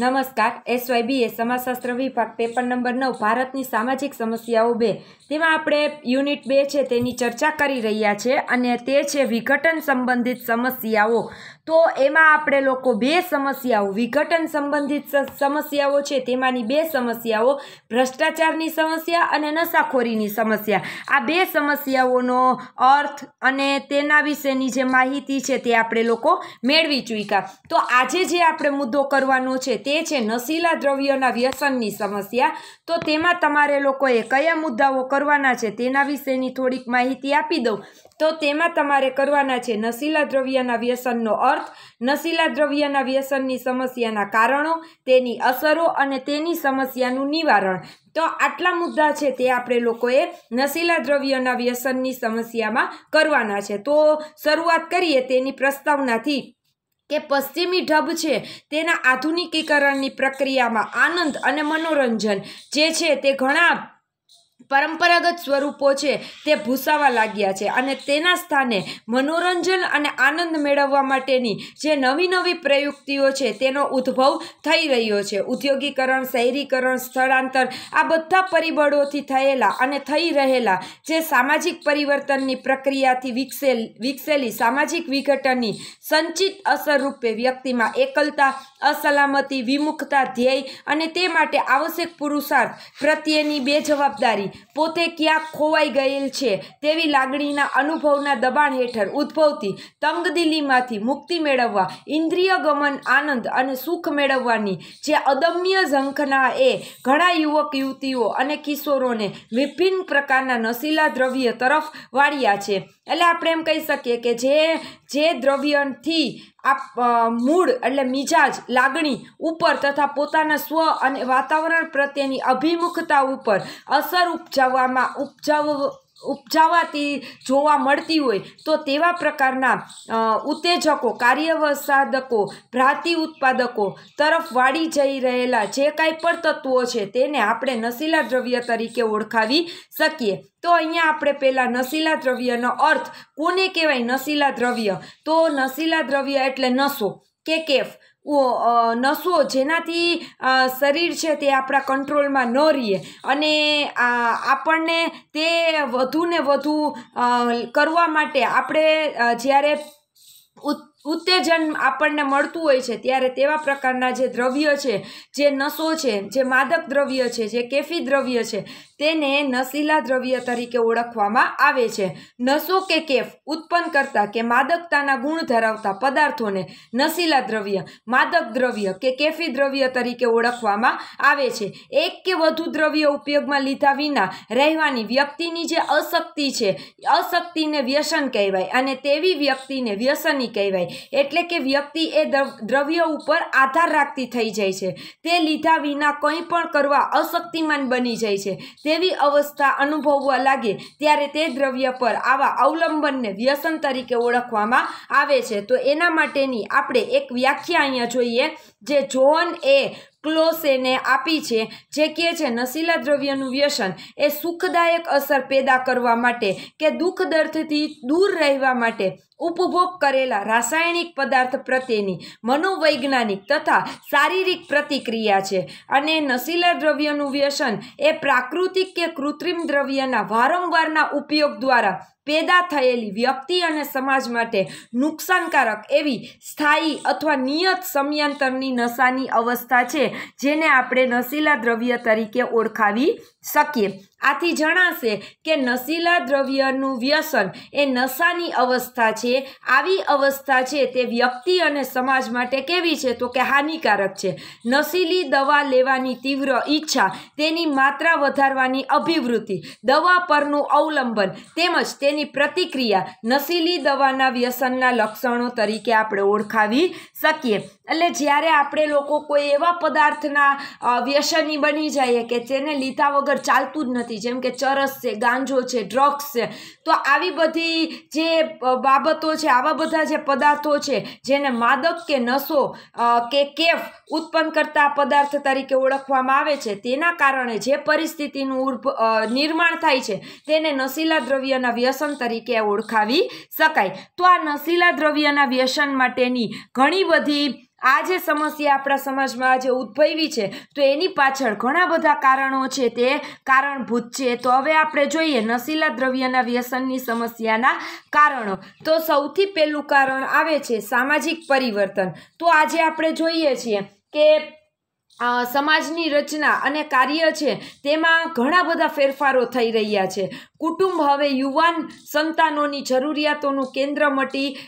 નમસ્કાર એસવાયબીએ સમાજશાસ્ત્ર વિભાગ paper number નવ ભારતની સામાજિક સમસ્યાઓ બે તેમાં આપણે યુનિટ બે છે તેની ચર્ચા કરી રહ્યા છે અને તે છે વિઘટન સંબંધિત સમસ્યાઓ તો એમાં આપણે લોકો બે સમસ્યાઓ વિઘટન સંબંધિત સમસ્યાઓ છે તેમાંની બે સમસ્યાઓ ભ્રષ્ટાચારની સમસ્યા અને નશાખોરીની સમસ્યા આ બે સમસ્યાઓનો અર્થ અને તેના વિશેની જે માહિતી છે તે આપણે લોકો મેળવી ચૂક્યા તો આજે જે આપણે મુદ્દો કરવાનો છે તે છે નશીલા દ્રવ્યોના વ્યસનની સમસ્યા તો તેમાં તમારે લોકોએ કયા મુદ્દાઓ કરવાના છે તેના વિશેની થોડીક માહિતી આપી દઉં તો તેમાં તમારે કરવાના છે નશીલા દ્રવ્યના વ્યસનનો અર્થ નશીલા દ્રવ્યના વ્યસનની સમસ્યાના કારણો તેની અસરો અને તેની સમસ્યાનું નિવારણ તો આટલા મુદ્દા છે તે આપણે લોકોએ નશીલા દ્રવ્યના વ્યસનની સમસ્યામાં કરવાના છે તો શરૂઆત કરીએ તેની પ્રસ્તાવનાથી કે પશ્ચિમી ઢબ છે તેના આધુનિકીકરણની પ્રક્રિયામાં આનંદ અને મનોરંજન જે છે તે ઘણા પરંપરાગત સ્વરૂપો છે તે ભૂસાવા લાગ્યા છે અને તેના સ્થાને મનોરંજન અને આનંદ મેળવવા માટેની જે નવી નવી પ્રયુક્તિઓ છે તેનો ઉદ્ભવ થઈ રહ્યો છે ઉદ્યોગીકરણ શહેરીકરણ સ્થળાંતર આ બધા પરિબળોથી થયેલા અને થઈ રહેલા જે સામાજિક પરિવર્તનની પ્રક્રિયાથી વિકસેલ વિકસેલી સામાજિક વિઘટનની સંચિત અસર રૂપે વ્યક્તિમાં એકલતા અસલામતી વિમુખતા ધ્યેય અને તે માટે આવશ્યક પુરુષાર્થ પ્રત્યેની બે જવાબદારી જાણી પોતે ક્યાંક ખોવાઈ ગયેલ છે તેવી લાગણીના અનુભવના દબાણ હેઠળ ઉદ્ભવતી તંગદિલીમાંથી મુક્તિ મેળવવા ઇન્દ્રિય ગમન આનંદ અને સુખ મેળવવાની જે અદમ્ય ઝંખના એ ઘણા યુવક યુવતીઓ અને કિશોરોને વિભિન્ન પ્રકારના નશીલા દ્રવ્ય તરફ વાળ્યા છે એટલે આપણે એમ કહી શકીએ કે જે જે દ્રવ્યથી આ મૂળ એટલે મિજાજ લાગણી ઉપર તથા પોતાના સ્વ અને વાતાવરણ પ્રત્યેની અભિમુખતા ઉપર અસર ઉપજાવવામાં ઉપજાવ ઉપજાવાતી જોવા મળતી હોય તો તેવા પ્રકારના ઉત્તેજકો કાર્યવસાદકો ભ્રાતિ ઉત્પાદકો તરફ વાળી જઈ રહેલા જે કાંઈ પણ તત્વો છે તેને આપણે નશીલા દ્રવ્ય તરીકે ઓળખાવી શકીએ તો અહીંયા આપણે પહેલાં નશીલા દ્રવ્યનો અર્થ કોને કહેવાય નશીલા દ્રવ્ય તો નશીલા દ્રવ્ય એટલે નસો કે કેફ નસો જેનાથી શરીર છે તે આપણા કંટ્રોલમાં ન રહીએ અને આપણને તે વધુને વધુ કરવા માટે આપણે જ્યારે ઉત્તેજન આપણને મળતું હોય છે ત્યારે તેવા પ્રકારના જે દ્રવ્ય છે જે નસો છે જે માદક દ્રવ્ય છે જે કેફી દ્રવ્ય છે તેને નશીલા દ્રવ્ય તરીકે ઓળખવામાં આવે છે નસો કે કેફ ઉત્પન્ન કરતા કે માદકતાના ગુણ ધરાવતા પદાર્થોને નશીલા દ્રવ્ય માદક દ્રવ્ય કે કેફી દ્રવ્ય તરીકે ઓળખવામાં આવે છે એક કે વધુ દ્રવ્ય ઉપયોગમાં લીધા વિના રહેવાની વ્યક્તિની જે અશક્તિ છે અશક્તિને વ્યસન કહેવાય અને તેવી વ્યક્તિને વ્યસની કહેવાય એટલે કે વ્યક્તિ એ દ્રવ્ય ઉપર આધાર રાખતી થઈ જાય છે તે લીધા વિના કંઈ પણ કરવા અશક્તિમાન બની જાય છે તેવી અવસ્થા અનુભવવા લાગે ત્યારે તે દ્રવ્ય પર આવા અવલંબનને વ્યસન તરીકે ઓળખવામાં આવે છે તો એના માટેની આપણે એક વ્યાખ્યા અહીંયા જોઈએ જે જોન એ ક્લોસેને આપી છે જે કહે છે નશીલા દ્રવ્યનું વ્યસન એ સુખદાયક અસર પેદા કરવા માટે કે દુઃખ દર્દથી દૂર રહેવા માટે ઉપભોગ કરેલા રાસાયણિક પદાર્થ પ્રત્યેની મનોવૈજ્ઞાનિક તથા શારીરિક પ્રતિક્રિયા છે અને નશીલા દ્રવ્યનું વ્યસન એ પ્રાકૃતિક કે કૃત્રિમ દ્રવ્યના વારંવારના ઉપયોગ દ્વારા પેદા થયેલી વ્યક્તિ અને સમાજ માટે નુકસાનકારક એવી સ્થાયી અથવા નિયત સમયાંતરની નશાની અવસ્થા છે જેને આપણે નશીલા દ્રવ્ય તરીકે ઓળખાવી શકીએ આથી જણાશે કે નશીલા દ્રવ્યનું વ્યસન એ નશાની અવસ્થા છે આવી અવસ્થા છે તે વ્યક્તિ અને સમાજ માટે કેવી છે તો કે હાનિકારક છે નશીલી દવા લેવાની તીવ્ર ઈચ્છા તેની માત્રા વધારવાની અભિવૃત્તિ દવા પરનું અવલંબન તેમજ તેની પ્રતિક્રિયા નશીલી દવાના વ્યસનના લક્ષણો તરીકે આપણે ઓળખાવી શકીએ એટલે જ્યારે આપણે લોકો કોઈ એવા પદાર્થના વ્યસની બની જઈએ કે જેને લીધા વગર ચાલતું જ નથી નથી જેમ કે ચરસ છે ગાંજો છે ડ્રગ્સ છે તો આવી બધી જે બાબતો છે આવા બધા જે પદાર્થો છે જેને માદક કે નસો કે કેફ ઉત્પન્ન કરતા પદાર્થ તરીકે ઓળખવામાં આવે છે તેના કારણે જે પરિસ્થિતિનું નિર્માણ થાય છે તેને નશીલા દ્રવ્યના વ્યસન તરીકે ઓળખાવી શકાય તો આ નશીલા દ્રવ્યના વ્યસન માટેની ઘણી બધી આ જે સમસ્યા આપણા સમાજમાં આજે ઉદ્ભવી છે તો એની પાછળ ઘણા બધા કારણો છે તે કારણભૂત છે તો હવે આપણે જોઈએ નશીલા દ્રવ્યના વ્યસનની સમસ્યાના કારણો તો સૌથી પહેલું કારણ આવે છે સામાજિક પરિવર્તન તો આજે આપણે જોઈએ છીએ કે સમાજની રચના અને કાર્ય છે તેમાં ઘણા બધા ફેરફારો થઈ રહ્યા છે કુટુંબ હવે યુવાન સંતાનોની જરૂરિયાતોનું કેન્દ્ર મટી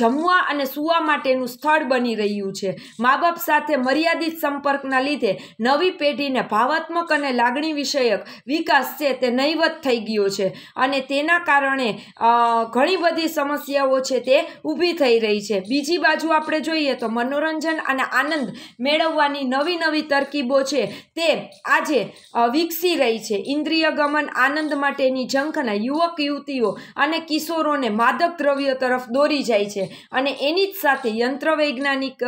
જમવા અને સૂવા માટેનું સ્થળ બની રહ્યું છે મા બાપ સાથે મર્યાદિત સંપર્કના લીધે નવી પેઢીને ભાવાત્મક અને લાગણી વિષયક વિકાસ છે તે નહીવત થઈ ગયો છે અને તેના કારણે ઘણી બધી સમસ્યાઓ છે તે ઊભી થઈ રહી છે બીજી બાજુ આપણે જોઈએ તો મનોરંજન અને આનંદ મેળવવાની નવી નવી અવનવી તરકીબો છે તે આજે વિકસી રહી છે ઇન્દ્રિય ગમન આનંદ માટેની ઝંખના યુવક યુવતીઓ અને કિશોરોને માદક દ્રવ્યો તરફ દોરી જાય છે અને એની જ સાથે યંત્રવૈજ્ઞાનિક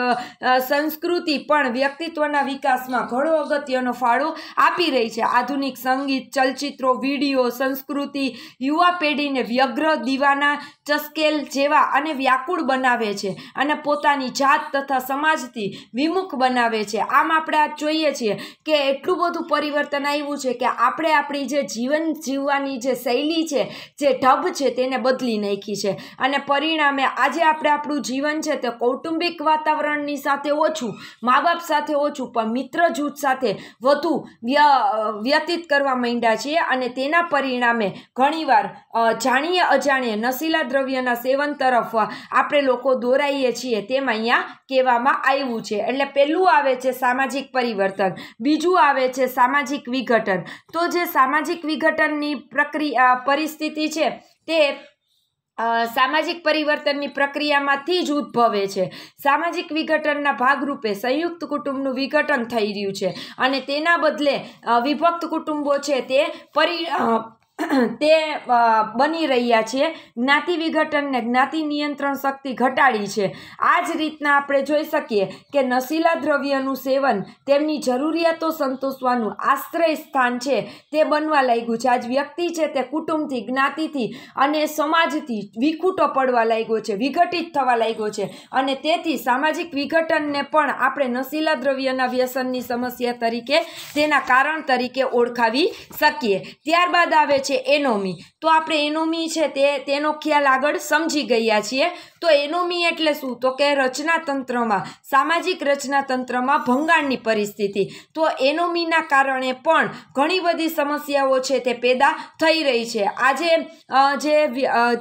સંસ્કૃતિ પણ વ્યક્તિત્વના વિકાસમાં ઘણો અગત્યનો ફાળો આપી રહી છે આધુનિક સંગીત ચલચિત્રો વિડીયો સંસ્કૃતિ યુવા પેઢીને વ્યગ્ર દીવાના ચસ્કેલ જેવા અને વ્યાકુળ બનાવે છે અને પોતાની જાત તથા સમાજથી વિમુખ બનાવે છે આમ આપણા આજ જોઈએ છીએ કે એટલું બધું પરિવર્તન આવ્યું છે કે આપણે આપણી જે જીવન જીવવાની જે શૈલી છે જે ઢબ છે તેને બદલી નાખી છે અને પરિણામે આજે આપણે આપણું જીવન છે તે કૌટુંબિક વાતાવરણની સાથે ઓછું મા બાપ સાથે ઓછું પણ મિત્ર જૂથ સાથે વધુ વ્યતીત કરવા માંડ્યા છીએ અને તેના પરિણામે ઘણીવાર જાણીએ અજાણીએ નશીલા દ્રવ્યના સેવન તરફ આપણે લોકો દોરાઈએ છીએ તેમાં અહીંયા કહેવામાં આવ્યું છે એટલે પહેલું આવે છે સામાજિક પરિવર્તન બીજું આવે છે સામાજિક વિઘટન તો જે સામાજિક વિઘટનની પ્રક્રિયા પરિસ્થિતિ છે તે સામાજિક પરિવર્તનની પ્રક્રિયામાંથી જ ઉદ્ભવે છે સામાજિક વિઘટનના ભાગરૂપે સંયુક્ત કુટુંબનું વિઘટન થઈ રહ્યું છે અને તેના બદલે વિભક્ત કુટુંબો છે તે પરિ તે બની રહ્યા છે જ્ઞાતિ વિઘટનને જ્ઞાતિ નિયંત્રણ શક્તિ ઘટાડી છે આ જ રીતના આપણે જોઈ શકીએ કે નશીલા દ્રવ્યનું સેવન તેમની જરૂરિયાતો સંતોષવાનું આશ્રય સ્થાન છે તે બનવા લાગ્યું છે આજ વ્યક્તિ છે તે કુટુંબથી જ્ઞાતિથી અને સમાજથી વિખૂટો પડવા લાગ્યો છે વિઘટિત થવા લાગ્યો છે અને તેથી સામાજિક વિઘટનને પણ આપણે નશીલા દ્રવ્યના વ્યસનની સમસ્યા તરીકે તેના કારણ તરીકે ઓળખાવી શકીએ ત્યારબાદ આવે છે છે એ નોમી તો આપણે એનોમી છે તે તેનો ખ્યાલ આગળ સમજી ગયા છીએ તો એનોમી એટલે શું તો કે રચનાતંત્રમાં સામાજિક રચનાતંત્રમાં ભંગાણની પરિસ્થિતિ તો એનોમીના કારણે પણ ઘણી બધી સમસ્યાઓ છે તે પેદા થઈ રહી છે આજે જે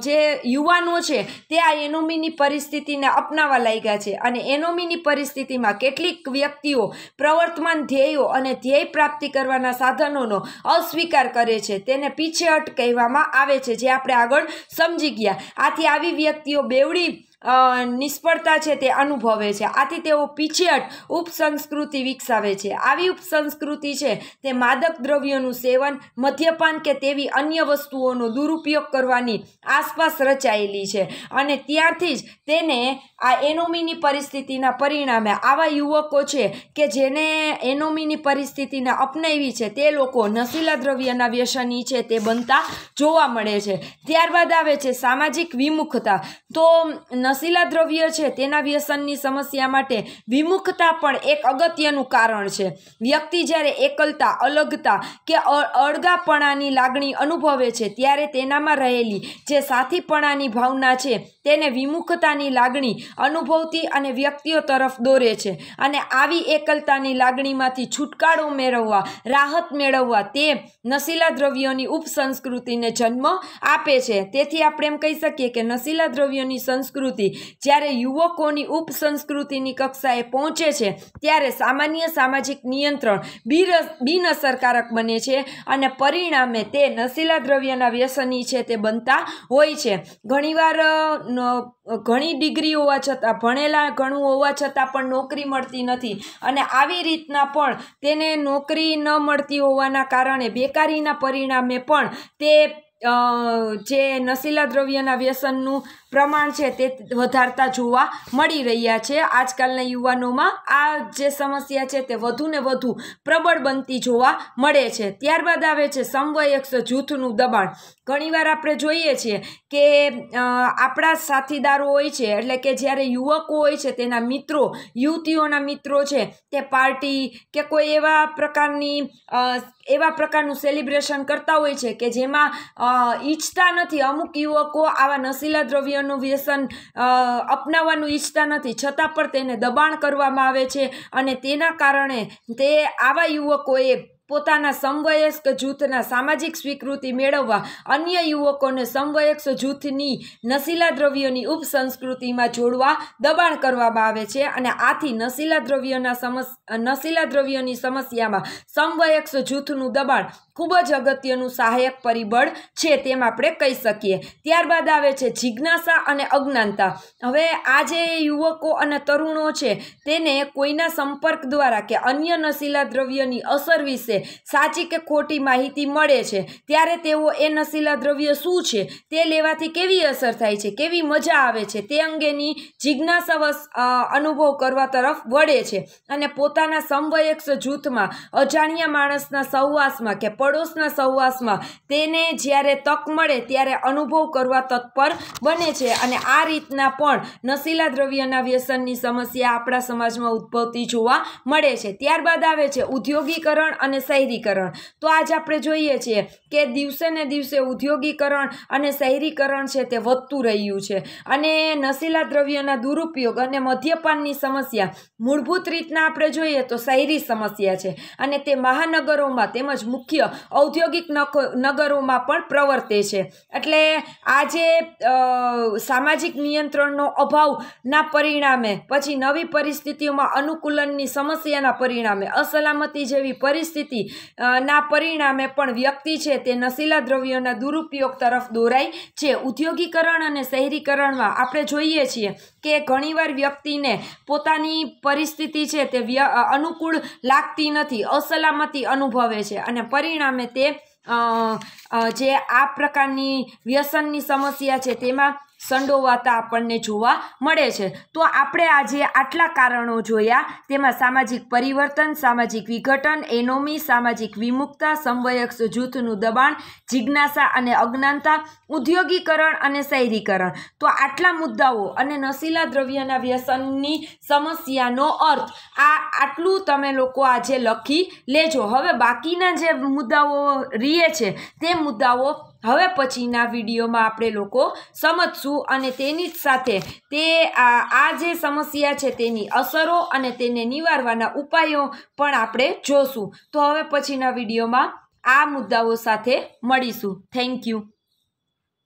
જે યુવાનો છે તે આ એનોમીની પરિસ્થિતિને અપનાવવા લાગ્યા છે અને એનોમીની પરિસ્થિતિમાં કેટલીક વ્યક્તિઓ પ્રવર્તમાન ધ્યેયો અને ધ્યેય પ્રાપ્તિ કરવાના સાધનોનો અસ્વીકાર કરે છે તેને પીછેહટ કહેવામાં આવે છે જે આપણે આગળ સમજી ગયા આથી આવી વ્યક્તિઓ બેવડી નિષ્ફળતા છે તે અનુભવે છે આથી તેઓ પીછેહટ ઉપસંસ્કૃતિ વિકસાવે છે આવી ઉપસંસ્કૃતિ છે તે માદક દ્રવ્યોનું સેવન મદ્યપાન કે તેવી અન્ય વસ્તુઓનો દુરુપયોગ કરવાની આસપાસ રચાયેલી છે અને ત્યારથી જ તેને આ એનોમીની પરિસ્થિતિના પરિણામે આવા યુવકો છે કે જેને એનોમીની પરિસ્થિતિને અપનાવી છે તે લોકો નશીલા દ્રવ્યના વ્યસની છે તે બનતા જોવા મળે છે ત્યારબાદ આવે છે સામાજિક વિમુખતા તો નશીલા દ્રવ્ય છે તેના વ્યસનની સમસ્યા માટે વિમુખતા પણ એક અગત્યનું કારણ છે વ્યક્તિ જ્યારે એકલતા અલગતા કે અળગાપણાની લાગણી અનુભવે છે ત્યારે તેનામાં રહેલી જે સાથીપણાની ભાવના છે તેને વિમુખતાની લાગણી અનુભવતી અને વ્યક્તિઓ તરફ દોરે છે અને આવી એકલતાની લાગણીમાંથી છુટકારો મેળવવા રાહત મેળવવા તે નશીલા દ્રવ્યોની ઉપસંસ્કૃતિને જન્મ આપે છે તેથી આપણે એમ કહી શકીએ કે નશીલા દ્રવ્યોની સંસ્કૃતિ હતી જ્યારે યુવકોની ઉપસંસ્કૃતિની કક્ષાએ પહોંચે છે ત્યારે સામાન્ય સામાજિક નિયંત્રણ બિનઅસરકારક બને છે અને પરિણામે તે નશીલા દ્રવ્યના વ્યસની છે તે બનતા હોય છે ઘણીવાર ઘણી ડિગ્રી હોવા છતાં ભણેલા ઘણું હોવા છતાં પણ નોકરી મળતી નથી અને આવી રીતના પણ તેને નોકરી ન મળતી હોવાના કારણે બેકારીના પરિણામે પણ તે જે નશીલા દ્રવ્યના વ્યસનનું પ્રમાણ છે તે વધારતા જોવા મળી રહ્યા છે આજકાલના યુવાનોમાં આ જે સમસ્યા છે તે વધુને વધુ પ્રબળ બનતી જોવા મળે છે ત્યારબાદ આવે છે સમવયસ્ક જૂથનું દબાણ ઘણીવાર આપણે જોઈએ છીએ કે આપણા સાથીદારો હોય છે એટલે કે જ્યારે યુવકો હોય છે તેના મિત્રો યુવતીઓના મિત્રો છે તે પાર્ટી કે કોઈ એવા પ્રકારની એવા પ્રકારનું સેલિબ્રેશન કરતા હોય છે કે જેમાં ઈચ્છતા નથી અમુક યુવકો આવા નશીલા દ્રવ્ય મૂલ્યનું વ્યસન અપનાવવાનું ઈચ્છતા નથી છતાં પણ તેને દબાણ કરવામાં આવે છે અને તેના કારણે તે આવા યુવકોએ પોતાના સમવયસ્ક જૂથના સામાજિક સ્વીકૃતિ મેળવવા અન્ય યુવકોને સમવયસ્ક જૂથની નશીલા દ્રવ્યોની ઉપસંસ્કૃતિમાં જોડવા દબાણ કરવામાં આવે છે અને આથી નશીલા દ્રવ્યોના સમસ નશીલા દ્રવ્યોની સમસ્યામાં સમવયસ્ક જૂથનું દબાણ ખૂબ જ અગત્યનું સહાયક પરિબળ છે તેમ આપણે કહી શકીએ ત્યારબાદ આવે છે જિજ્ઞાસા અને અજ્ઞાનતા હવે આજે યુવકો અને તરુણો છે તેને કોઈના સંપર્ક દ્વારા કે અન્ય નશીલા દ્રવ્યની અસર વિશે સાચી કે ખોટી માહિતી મળે છે ત્યારે તેઓ એ નશીલા દ્રવ્ય શું છે તે લેવાથી કેવી અસર થાય છે કેવી મજા આવે છે તે અંગેની જિજ્ઞાસાવશ અનુભવ કરવા તરફ વળે છે અને પોતાના સમવયસ્ક જૂથમાં અજાણ્યા માણસના સહવાસમાં કે પડોશના સહવાસમાં તેને જ્યારે તક મળે ત્યારે અનુભવ કરવા તત્પર બને છે અને આ રીતના પણ નશીલા દ્રવ્યના વ્યસનની સમસ્યા આપણા સમાજમાં ઉદ્ભવતી જોવા મળે છે ત્યારબાદ આવે છે ઉદ્યોગીકરણ અને શહેરીકરણ તો આજ આપણે જોઈએ છીએ કે દિવસે ને દિવસે ઉદ્યોગીકરણ અને શહેરીકરણ છે તે વધતું રહ્યું છે અને નશીલા દ્રવ્યના દુરુપયોગ અને મદ્યપાનની સમસ્યા મૂળભૂત રીતના આપણે જોઈએ તો શહેરી સમસ્યા છે અને તે મહાનગરોમાં તેમજ મુખ્ય ઔદ્યોગિક નગરોમાં પણ પ્રવર્તે છે એટલે આજે સામાજિક નિયંત્રણનો અભાવના પરિણામે પછી નવી પરિસ્થિતિઓમાં અનુકૂલનની સમસ્યાના પરિણામે અસલામતી જેવી પરિસ્થિતિ ના પરિણામે પણ વ્યક્તિ છે તે નશીલા દ્રવ્યોના દુરુપયોગ તરફ દોરાય છે ઉદ્યોગીકરણ અને શહેરીકરણમાં આપણે જોઈએ છીએ કે ઘણીવાર વ્યક્તિને પોતાની પરિસ્થિતિ છે તે અનુકૂળ લાગતી નથી અસલામતી અનુભવે છે અને પરિણામે તે જે આ પ્રકારની વ્યસનની સમસ્યા છે તેમાં સંડોવાતા આપણને જોવા મળે છે તો આપણે આજે આટલા કારણો જોયા તેમાં સામાજિક પરિવર્તન સામાજિક વિઘટન એનોમી સામાજિક વિમુક્તા સંવયક જૂથનું દબાણ જિજ્ઞાસા અને અજ્ઞાનતા ઉદ્યોગીકરણ અને શહેરીકરણ તો આટલા મુદ્દાઓ અને નશીલા દ્રવ્યના વ્યસનની સમસ્યાનો અર્થ આ આટલું તમે લોકો આજે લખી લેજો હવે બાકીના જે મુદ્દાઓ રીએ છે તે મુદ્દાઓ હવે પછીના વિડીયોમાં આપણે લોકો સમજશું અને તેની જ સાથે તે આ જે સમસ્યા છે તેની અસરો અને તેને નિવારવાના ઉપાયો પણ આપણે જોશું તો હવે પછીના વિડીયોમાં આ મુદ્દાઓ સાથે મળીશું થેન્ક યુ